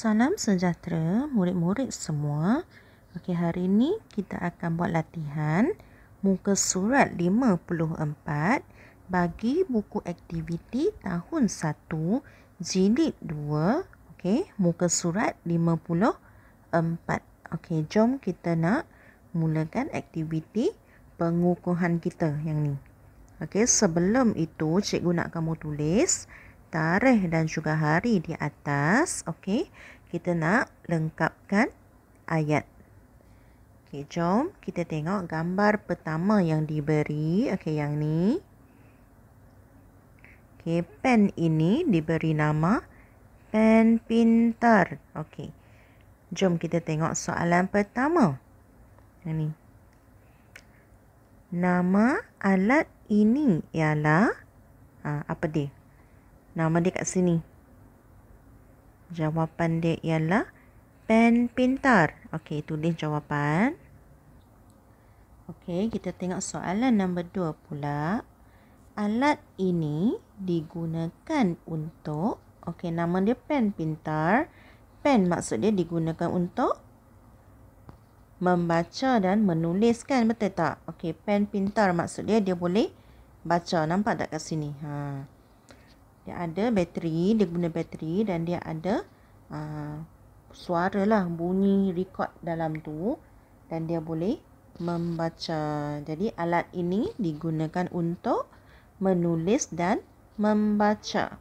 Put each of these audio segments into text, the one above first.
Salam sejahtera murid-murid semua. Okey hari ini kita akan buat latihan muka surat 54 bagi buku aktiviti tahun 1 jilid 2. Okey muka surat 54. Okey jom kita nak mulakan aktiviti pengukuhan kita yang ni. Okey sebelum itu cikgu nak kamu tulis tarikh dan juga hari di atas. Okey, kita nak lengkapkan ayat. Okey, jom kita tengok gambar pertama yang diberi. Okey, yang ni. Okey, pen ini diberi nama pen pintar. Okey. Jom kita tengok soalan pertama. Yang ni. Nama alat ini ialah ha, apa dia? Nama dia kat sini. Jawapan dia ialah pen pintar. Okey, tulis jawapan. Okey, kita tengok soalan nombor dua pula. Alat ini digunakan untuk... Okey, nama dia pen pintar. Pen maksud dia digunakan untuk membaca dan menuliskan, betul tak? Okey, pen pintar maksud dia dia boleh baca. Nampak tak kat sini? Haa dia ada bateri, dia guna bateri dan dia ada uh, suara lah, bunyi record dalam tu dan dia boleh membaca. Jadi alat ini digunakan untuk menulis dan membaca.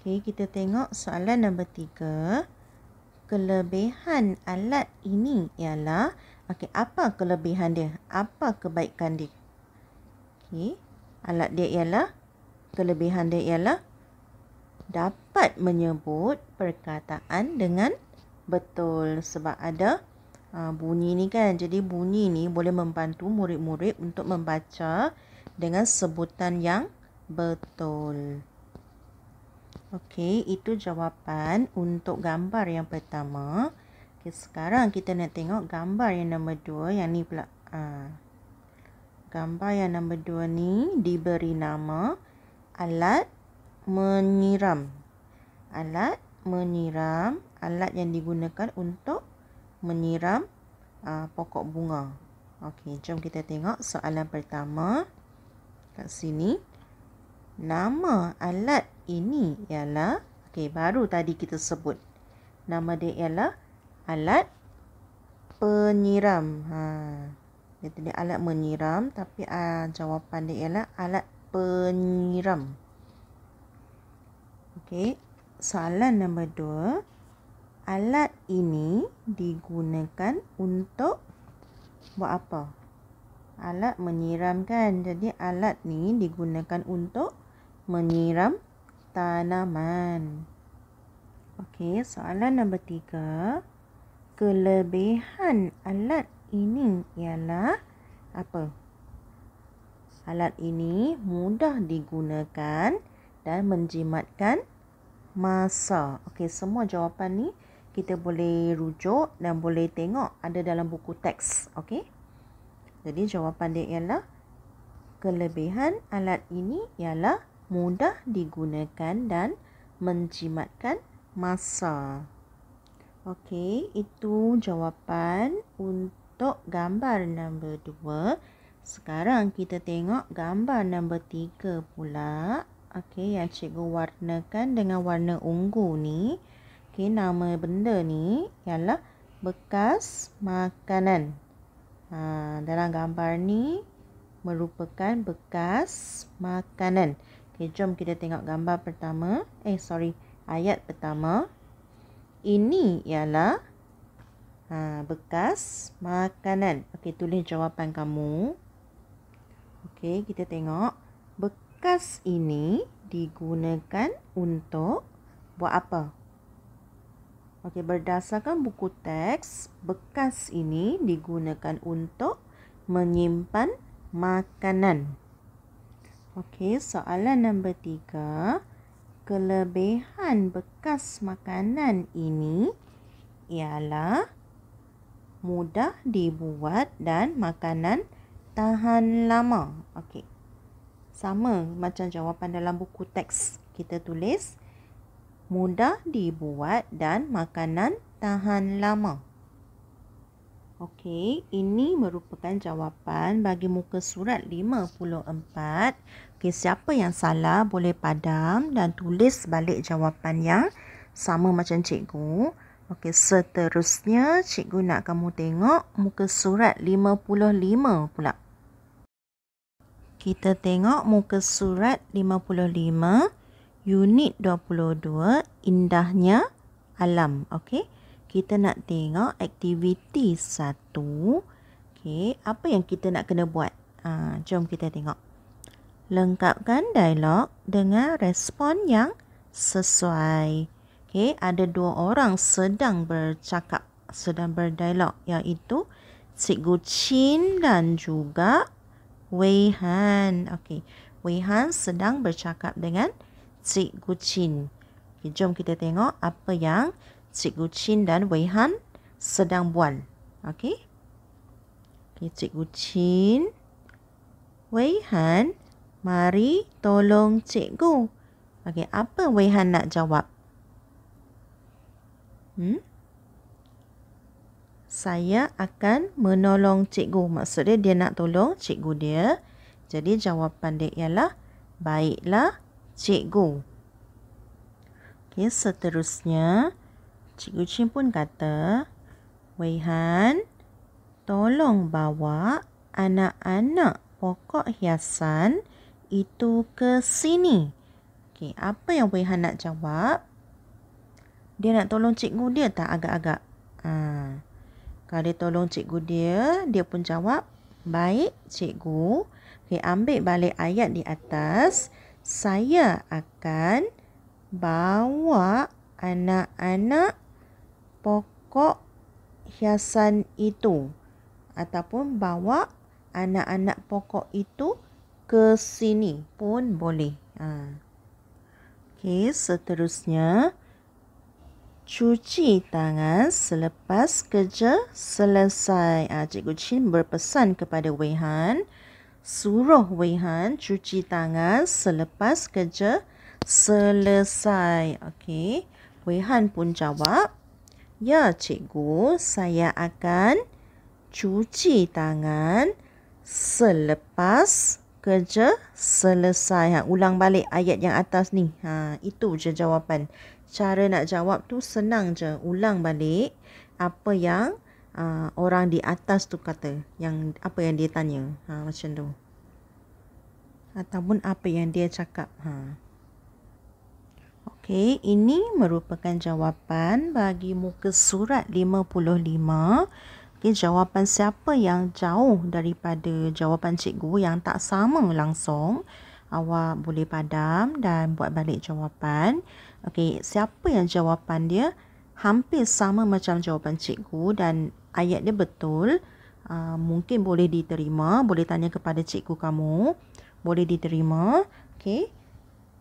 okay kita tengok soalan nombor tiga. Kelebihan alat ini ialah, okay apa kelebihan dia? Apa kebaikan dia? okay alat dia ialah kelebihan dia ialah dapat menyebut perkataan dengan betul sebab ada ha, bunyi ni kan. Jadi bunyi ni boleh membantu murid-murid untuk membaca dengan sebutan yang betul. Okey, itu jawapan untuk gambar yang pertama. Okey, sekarang kita nak tengok gambar yang nombor dua. Yang ni pula. Ha. Gambar yang nombor dua ni diberi nama alat menyiram. Alat menyiram, alat yang digunakan untuk menyiram uh, pokok bunga. Okey, jom kita tengok soalan pertama kat sini. Nama alat ini ialah, okey baru tadi kita sebut. Nama dia ialah alat penyiram. Ha. Dia alat menyiram tapi uh, jawapan dia ialah alat penyiram. Okey, soalan nombor dua. Alat ini digunakan untuk buat apa? Alat menyiramkan. Jadi alat ni digunakan untuk menyiram tanaman. Okey, soalan nombor tiga. Kelebihan alat ini ialah Apa? Alat ini mudah digunakan dan menjimatkan masa. Okey, semua jawapan ni kita boleh rujuk dan boleh tengok ada dalam buku teks. Okey. Jadi jawapan dia ialah kelebihan alat ini ialah mudah digunakan dan menjimatkan masa. Okey, itu jawapan untuk gambar nombor 2. Sekarang kita tengok gambar nombor tiga pula. Okey, yang cikgu warnakan dengan warna ungu ni. Okey, nama benda ni ialah bekas makanan. Ha, dalam gambar ni merupakan bekas makanan. Okey, jom kita tengok gambar pertama. Eh, sorry. Ayat pertama. Ini ialah ha, bekas makanan. Okey, tulis jawapan kamu. Okey, kita tengok bekas ini digunakan untuk buat apa? Okey, berdasarkan buku teks, bekas ini digunakan untuk menyimpan makanan. Okey, soalan nombor tiga. Kelebihan bekas makanan ini ialah mudah dibuat dan makanan tahan lama. Okey. Sama macam jawapan dalam buku teks kita tulis. Mudah dibuat dan makanan tahan lama. Okey, ini merupakan jawapan bagi muka surat 54. Okey, siapa yang salah boleh padam dan tulis balik jawapan yang sama macam cikgu. Okey, seterusnya cikgu nak kamu tengok muka surat 55 pula. Kita tengok muka surat 55 unit 22 indahnya alam. Okey. Kita nak tengok aktiviti 1. Okey, apa yang kita nak kena buat? Ha, jom kita tengok. Lengkapkan dialog dengan respon yang sesuai. Okey, ada dua orang sedang bercakap, sedang berdialog iaitu Cikgu Chin dan juga Wei Han. Okey. Wei Han sedang bercakap dengan Cikgu Chin. Okay, jom kita tengok apa yang Cikgu Chin dan Wei Han sedang buat. Okey. Okay, Cikgu Chin. Wei Han, mari tolong Cikgu. Okey, apa Wei Han nak jawab? Hmm? saya akan menolong cikgu. Maksudnya dia nak tolong cikgu dia. Jadi jawapan dia ialah baiklah cikgu. Okey, seterusnya cikgu Chin pun kata, "Wei Han, tolong bawa anak-anak pokok hiasan itu ke sini." Okey, apa yang Wei Han nak jawab? Dia nak tolong cikgu dia tak agak-agak? Ha. Kali tolong cikgu dia, dia pun jawab, "Baik, cikgu. Okey, ambil balik ayat di atas. Saya akan bawa anak-anak pokok hiasan itu ataupun bawa anak-anak pokok itu ke sini pun boleh." Ha. Okey, seterusnya cuci tangan selepas kerja selesai. Ah, Cikgu Chin berpesan kepada Wei Han. suruh Wei Han cuci tangan selepas kerja selesai. Okey. Han pun jawab, "Ya, Cikgu, saya akan cuci tangan selepas kerja selesai." Ha, ulang balik ayat yang atas ni. Ha, itu je jawapan cara nak jawab tu senang je ulang balik apa yang uh, orang di atas tu kata yang apa yang dia tanya ha macam tu ataupun apa yang dia cakap ha Okey, ini merupakan jawapan bagi muka surat 55. Okey, jawapan siapa yang jauh daripada jawapan cikgu yang tak sama langsung, awak boleh padam dan buat balik jawapan. Okey, siapa yang jawapan dia hampir sama macam jawapan cikgu dan ayat dia betul, uh, mungkin boleh diterima, boleh tanya kepada cikgu kamu, boleh diterima. Okey.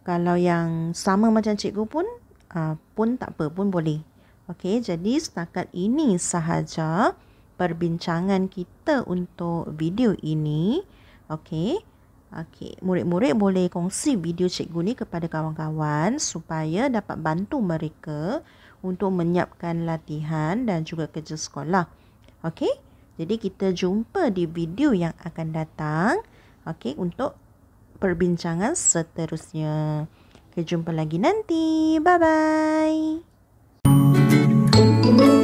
Kalau yang sama macam cikgu pun uh, pun tak apa pun boleh. Okey, jadi setakat ini sahaja perbincangan kita untuk video ini. Okey. Okey, murid-murid boleh kongsi video cikgu ni kepada kawan-kawan supaya dapat bantu mereka untuk menyiapkan latihan dan juga kerja sekolah. Okey? Jadi kita jumpa di video yang akan datang. Okey, untuk perbincangan seterusnya. Kita jumpa lagi nanti. Bye-bye.